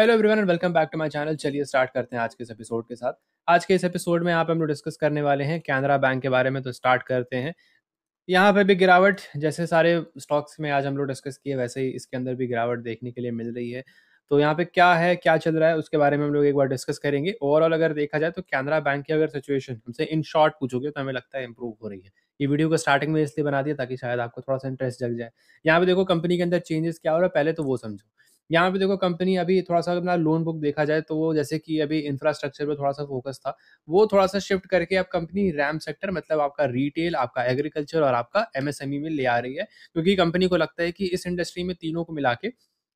hello everyone and welcome back to my channel चलिए start करते हैं आज के इस एपिसोड के साथ आज के इस एपिसोड में यहाँ पे हम लोग डिस्कस करने वाले हैं कैनरा बैंक के बारे में तो स्टार्ट करते हैं यहाँ पे भी गिरावट जैसे सारे स्टॉक्स में आज हम लोग डिस्कस किए वैसे ही इसके अंदर भी गिरावट देखने के लिए मिल रही है तो यहाँ पे क्या है क्या चल रहा है उसके बारे में हम लोग एक बार डिस्कस करेंगे ओवरऑल अगर देखा जाए तो कैनरा बैंक की अगर सिचुएशन हमसे इन शॉर्ट पूछोगे तो हमें लगता है इंप्रूव हो रही है ये वीडियो को स्टार्टिंग में इसलिए बना दिया ताकि शायद आपको थोड़ा सा इंटरेस्ट जग जाए यहाँ पे देखो कंपनी के अंदर चेंजेस क्या हो रहा है पहले तो वो समझो यहाँ पे देखो कंपनी अभी थोड़ा सा अपना लोन बुक देखा जाए तो वो जैसे कि अभी इंफ्रास्ट्रक्चर पे थोड़ा सा फोकस था वो थोड़ा सा शिफ्ट करके अब कंपनी रैम सेक्टर मतलब आपका रिटेल आपका एग्रीकल्चर और आपका एमएसएमई e में ले आ रही है क्योंकि कंपनी को लगता है कि इस इंडस्ट्री में तीनों को मिला के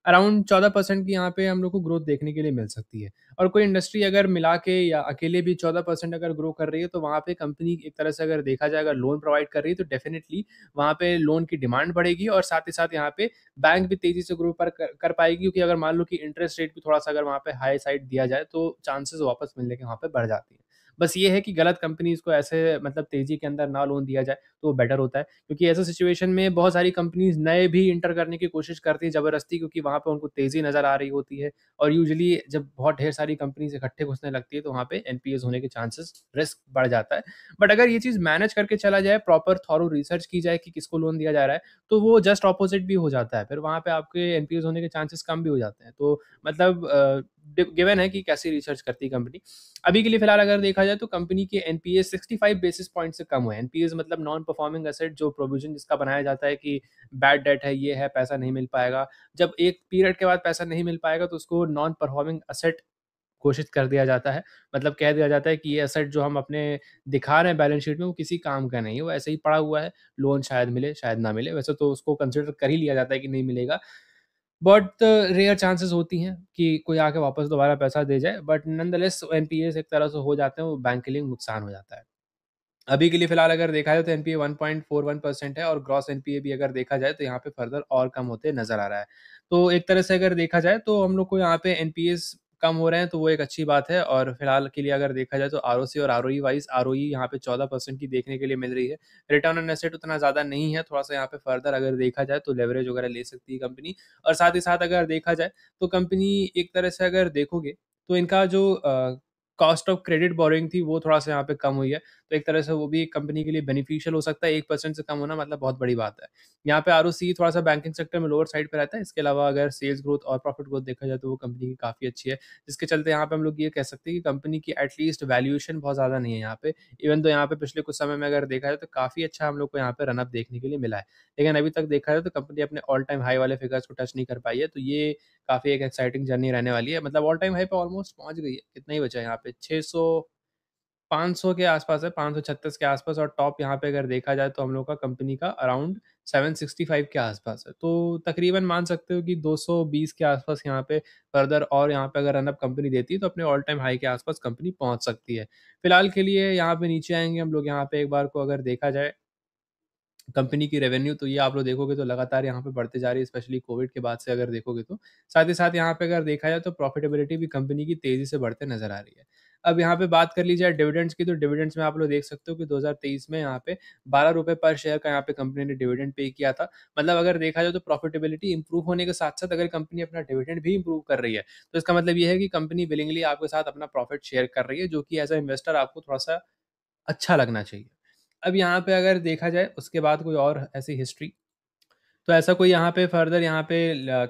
अराउंड चौदह परसेंट की यहाँ पे हम लोग को ग्रोथ देखने के लिए मिल सकती है और कोई इंडस्ट्री अगर मिला के या अकेले भी चौदह परसेंट अगर ग्रो कर रही है तो वहाँ पे कंपनी एक तरह से अगर देखा जाए अगर लोन प्रोवाइड कर रही है तो डेफिनेटली वहाँ पे लोन की डिमांड बढ़ेगी और साथ ही साथ यहाँ पे बैंक भी तेजी से ग्रो पर कर, कर पाएगी क्योंकि अगर मान लो कि इंटरेस्ट रेट भी थोड़ा सा अगर वहाँ पे हाई साइड दिया जाए तो चांसेस वापस मिलने के वहाँ पे बढ़ जाती है बस ये है कि गलत कंपनीज को ऐसे मतलब तेजी के अंदर ना लोन दिया जाए तो वो बेटर होता है क्योंकि ऐसे सिचुएशन में बहुत सारी कंपनीज नए भी इंटर करने की कोशिश करती हैं जबरदस्ती क्योंकि वहाँ पर उनको तेजी नजर आ रही होती है और यूजली जब बहुत ढेर सारी कंपनीज इकट्ठे घुसने लगती है तो वहाँ पे एनपीएस होने के चांसेस रिस्क बढ़ जाता है बट अगर ये चीज़ मैनेज करके चला जाए प्रॉपर थॉरो रिसर्च की जाए कि किसको लोन दिया जा रहा है तो वो जस्ट ऑपोजिट भी हो जाता है फिर वहाँ पे आपके एनपीएस होने के चांसेस कम भी हो जाते हैं तो मतलब गिवन है कि कैसे रिसर्च करती है कंपनी अभी के लिए फिलहाल अगर देखा जाए तो कंपनी के एनपीए 65 बेसिस पॉइंट से कम हुए एनपीएस मतलब नॉन परफॉर्मिंग असेट जो प्रोविजन जिसका बनाया जाता है कि बैड डेट है ये है पैसा नहीं मिल पाएगा जब एक पीरियड के बाद पैसा नहीं मिल पाएगा तो उसको नॉन परफॉर्मिंग असेट घोषित कर दिया जाता है मतलब कह दिया जाता है कि ये असेट जो हम अपने दिखा रहे हैं बैलेंस शीट में वो किसी काम का नहीं है वो ऐसे ही पड़ा हुआ है लोन शायद मिले शायद ना मिले वैसे तो उसको कंसिडर कर ही लिया जाता है कि नहीं मिलेगा बट रेयर चांसेस होती हैं कि कोई आके वापस दोबारा पैसा दे जाए बट नंद लेस एन एक तरह से हो जाते हैं वो बैंक के लिए नुकसान हो जाता है अभी के लिए फिलहाल अगर देखा जाए तो एनपीए वन परसेंट है और ग्रॉस एनपीए भी अगर देखा जाए तो यहाँ पे फर्दर और कम होते नजर आ रहा है तो एक तरह से अगर देखा जाए तो हम लोग को यहाँ पे एनपीएस कम हो रहे हैं तो वो एक अच्छी बात है और फिलहाल के लिए अगर देखा जाए तो आर और आर वाइज आर यहाँ पे चौदह परसेंट की देखने के लिए मिल रही है रिटर्न ऑन एसेट उतना ज़्यादा नहीं है थोड़ा सा यहाँ पे फर्दर अगर देखा जाए तो लेवरेज वगैरह ले सकती है कंपनी और साथ ही साथ अगर देखा जाए तो कंपनी एक तरह से अगर देखोगे तो इनका जो कॉस्ट ऑफ क्रेडिट बोरिंग थी वो थोड़ा सा यहाँ पे कम हुई है तो एक तरह से वो भी कंपनी के लिए बेनिफिशियल हो सकता है एक परसेंट से कम होना मतलब बहुत बड़ी बात है यहाँ पे आर थोड़ा सा बैंकिंग सेक्टर में लोअर साइड पर रहता है इसके अलावा अगर सेल्स ग्रोथ और प्रॉफिट ग्रोथ देखा जाए तो वो कंपनी की काफ़ी अच्छी है जिसके चलते यहाँ पे हम लोग ये कह सकते हैं कि कंपनी की एटलीस्ट वैल्यूएशन बहुत ज़्यादा नहीं है यहाँ पे इवन तो यहाँ पे पिछले कुछ समय में अगर देखा जाए तो काफ़ी अच्छा हम लोग को यहाँ पे रनअप देखने के लिए मिला है लेकिन अभी तक देखा जाए तो कंपनी अपने ऑल टाइम हाई वाले फिगर्स को टच नहीं कर पाई है तो ये काफ़ी एक एक्साइटिंग जर्नी रहने वाली है मतलब ऑल टाइम हाई पे ऑलमोस्ट पहुंच गई है कितना ही बचा है यहाँ पे 600 500 के आसपास है पाँच के आसपास और टॉप यहाँ पे अगर देखा जाए तो हम लोग का कंपनी का अराउंड 765 के आसपास है तो तकरीबन मान सकते हो कि 220 के आसपास यहाँ पे फर्दर और यहाँ पे अगर रनअप कंपनी देती है तो अपने ऑल टाइम हाई के आसपास कंपनी पहुँच सकती है फिलहाल के लिए यहाँ पे नीचे आएंगे हम लोग यहाँ पे एक बार को अगर देखा जाए कंपनी की रेवेन्यू तो ये आप लोग देखोगे तो लगातार यहाँ पे बढ़ते जा रही है स्पेशली कोविड के बाद से अगर देखोगे तो साथ ही साथ यहाँ पे अगर देखा जाए तो प्रॉफिटेबिलिटी भी कंपनी की तेजी से बढ़ते नजर आ रही है अब यहाँ पे बात कर ली जाए डिविडेंड्स की तो डिविडेंड्स में आप लोग देख सकते हो कि 2023 में यहाँ पे बारह रुपए पर शेयर का यहाँ पे कंपनी ने डिविडेंड पे किया था मतलब अगर देखा जाए तो प्रॉफिटेबिलिटी इंप्रूव होने के साथ साथ अगर कंपनी अपना डिविडेंड भी इंप्रूव कर रही है तो इसका मतलब ये है कि कंपनी विलिंगली आपके साथ अपना प्रॉफिट शेयर कर रही है जो कि एज अ इन्वेस्टर आपको थोड़ा सा अच्छा लगना चाहिए अब यहाँ पे अगर देखा जाए उसके बाद कोई और ऐसी हिस्ट्री तो ऐसा कोई यहाँ पे फर्दर यहाँ पे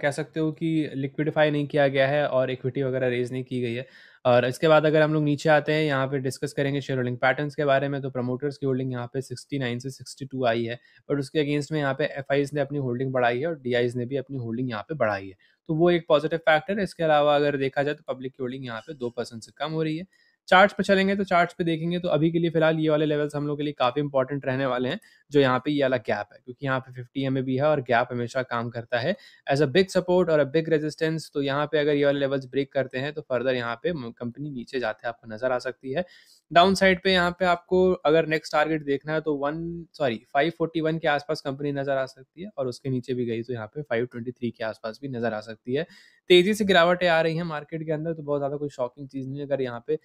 कह सकते हो कि लिक्विडिफाई नहीं किया गया है और इक्विटी वगैरह रेज नहीं की गई है और इसके बाद अगर हम लोग नीचे आते हैं यहाँ पे डिस्कस करेंगे शेयर होल्डिंग पैटर्न के बारे में तो प्रमोटर्स की होल्डिंग यहाँ पे 69 से 62 आई है बट उसके अगेंस्ट में यहाँ पे एफ ने अपनी होल्डिंग बढ़ाई है और डी ने भी अपनी होल्डिंग यहाँ पे बढ़ाई है तो वो एक पॉजिटिव फैक्टर है इसके अलावा अगर देखा जाए तो पब्लिक की होल्डिंग यहाँ पे दो परसेंट से कम हो रही है चार्ट्स पे चलेंगे तो चार्ट्स पे देखेंगे तो अभी के लिए फिलहाल ये वाले लेवल्स हम लोग के लिए काफ़ी इंपॉर्टेंट रहने वाले हैं जो यहाँ पे ये वाला गैप है क्योंकि यहाँ पे फिफ्टी एम भी है और गैप हमेशा काम करता है एज अ बिग सपोर्ट और अ बिग रेजिस्टेंस तो यहाँ पे अगर ये वाले लेवल्स ब्रेक करते हैं तो फर्दर यहाँ पे कंपनी नीचे जाते आपको नजर आ सकती है डाउन साइड पे यहाँ पे आपको अगर नेक्स्ट टारगेट देखना है तो one sorry five forty one के आसपास कंपनी नजर आ सकती है और उसके नीचे भी गई तो यहाँ पे फाइव ट्वेंटी थ्री के आसपास भी नजर आ सकती है तेजी से गिरावटें आ रही हैं मार्केट के अंदर तो बहुत ज्यादा कोई शॉकिंग चीज नहीं है अगर यहाँ पे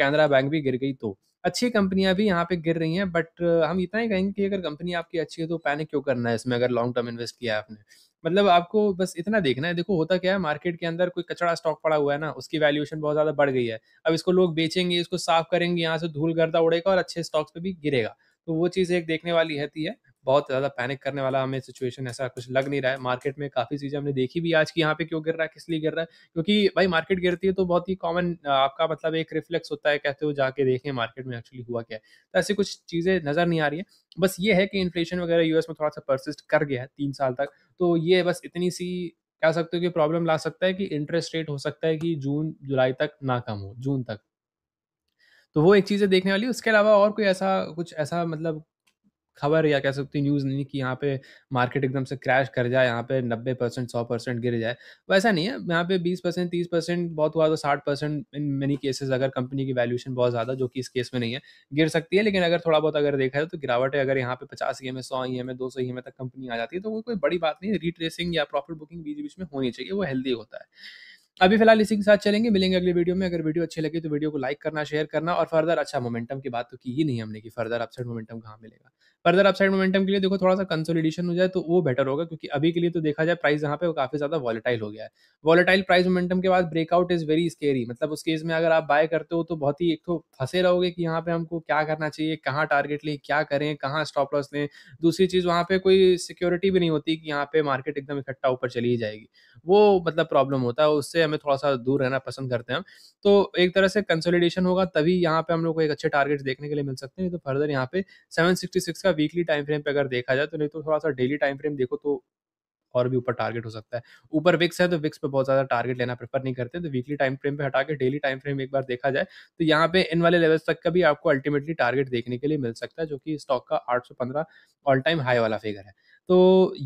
कैनरा बैंक भी गिर गई तो अच्छी कंपनियां भी यहाँ पे गिर रही हैं बट हम इतना ही कहेंगे कि अगर कंपनी आपकी अच्छी है तो पैनिक क्यों करना है इसमें अगर लॉन्ग टर्म इन्वेस्ट किया है आपने मतलब आपको बस इतना देखना है देखो होता क्या है मार्केट के अंदर कोई कचड़ा स्टॉक पड़ा हुआ है ना उसकी वैल्यूएशन बहुत ज़्यादा बढ़ गई है अब इसको लोग बेचेंगे इसको साफ करेंगे यहाँ से धूल गर्दा उड़ेगा और अच्छे स्टॉक्स पे भी गिरेगा तो वो चीज़ एक देखने वाली रहती है बहुत ज़्यादा पैनिक करने वाला हमें सिचुएशन ऐसा कुछ लग नहीं रहा है मार्केट में काफ़ी चीज़ें हमने देखी भी आज की यहाँ पे क्यों गिर रहा है किस लिए गिर रहा है क्योंकि भाई मार्केट गिरती है तो बहुत ही कॉमन आपका मतलब एक रिफ्लेक्स होता है कहते हो जाके देखें मार्केट में एक्चुअली हुआ क्या है तो ऐसी कुछ चीज़ें नज़र नहीं आ रही है बस ये है कि इन्फ्लेशन वगैरह यूएस में थोड़ा सा परसिस्ट कर गया है तीन साल तक तो ये बस इतनी सी कह सकते हो कि प्रॉब्लम ला सकता है कि इंटरेस्ट रेट हो सकता है कि जून जुलाई तक ना कम हो जून तक तो वो एक चीज़ है देखने वाली उसके अलावा और कोई ऐसा कुछ ऐसा मतलब खबर या कह सकते हो न्यूज़ नहीं कि यहाँ पे मार्केट एकदम से क्रैश कर जाए यहाँ पे नब्बे परसेंट सौ परसेंट गिर जाए वैसा नहीं है यहाँ पे बीस परसेंट तीस परसेंट बहुत हुआ तो परसेंट इन मेनी केसेस अगर कंपनी की वैल्यूएशन बहुत ज़्यादा जो कि इस केस में नहीं है गिर सकती है लेकिन अगर थोड़ा बहुत अगर देखा जाए तो गिरावट है अगर यहाँ पे पचास ई e एम सौ ई e एम दो सौ ई e एम तक कंपनी आ जाती है तो वो कोई बड़ी बात नहीं रिट्रेसिंग या प्रॉफिट बुकिंग बीच बीच में होनी चाहिए वो हेल्दी होता है अभी फिलहाल इसी के साथ चलेंगे मिलेंगे अगले वीडियो में अगर वीडियो अच्छी लगी तो वीडियो को लाइक करना शेयर करना और फर्दर अच्छा मोमेंटम की बात तो की ही नहीं हमने कि फर्दर अपसेट मोमेंटम कहाँ मिलेगा फर्दर अपसाइड मोमेंटम के लिए देखो थोड़ा सा कंसोलिडेशन हो जाए तो वो बेटर होगा क्योंकि अभी के लिए तो देखा जाए प्राइस यहाँ पे काफी ज्यादा वॉलेटाइल हो गया है वॉलेटाइल प्राइस मोमेंटम के बाद ब्रेकआउट इज वेरी स्केरी मतलब उस केस में अगर आप बाय करते हो तो बहुत ही एक तो फंसे रहोगे कि यहाँ पे हमको क्या करना चाहिए कहाँ टारगेट लें क्या करें कहाँ स्टॉप लॉस लें दूसरी चीज वहाँ पे कोई सिक्योरिटी भी नहीं होती कि यहाँ पे मार्केट एकदम इकट्ठा ऊपर चली ही जाएगी वो मतलब प्रॉब्लम होता है उससे हमें थोड़ा सा दूर रहना पसंद करते हैं हम तो एक तरह से कंसोलिडेशन होगा तभी यहाँ पे हम लोग को एक अच्छे टारगेट देखने के लिए मिल सकते हैं तो फर्दर यहाँ पे सेवन सिक्सटी सिक्स का का वीकली टाइम फ्रेम पे अगर देखा जाए तो नहीं तो थोड़ा सा डेली टाइम फ्रेम देखो तो और भी ऊपर टारगेट हो सकता है ऊपर विक्स है तो विक्स पे बहुत ज़्यादा टारगेट लेना प्रेफर नहीं करते तो वीकली टाइम फ्रेम पे हटा के डेली टाइम फ्रेम एक बार देखा जाए तो यहाँ पे इन वाले लेवल्स तक का भी आपको अल्टीमेटली टारगेट देखने के लिए मिल सकता है जो कि स्टॉक का 815 ऑल टाइम हाई वाला फिगर है तो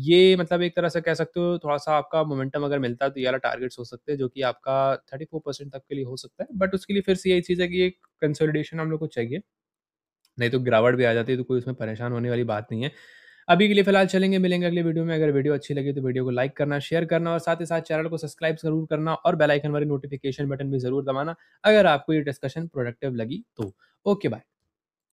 ये मतलब एक तरह से कह सकते हो थोड़ा सा आपका मोमेंटम अगर मिलता है तो ये वाला टारगेट्स हो सकते हैं जो कि आपका थर्टी फोर परसेंट तक के लिए हो सकता है बट उसके लिए फिर से यही चीज़ है कि एक कंसोलिडेशन हम लोग को चाहिए नहीं तो गिरावट भी आ जाती है तो कोई उसमें परेशान होने वाली बात नहीं है अभी के लिए फिलहाल चलेंगे मिलेंगे अगले वीडियो में अगर वीडियो अच्छी लगी तो वीडियो को लाइक करना शेयर करना और साथ ही साथ चैनल को सब्सक्राइब जरूर करना और बेल आइकन वाली नोटिफिकेशन बटन भी जरूर दबाना अगर आपको ये डिस्कशन प्रोडक्टिव लगी तो ओके बाय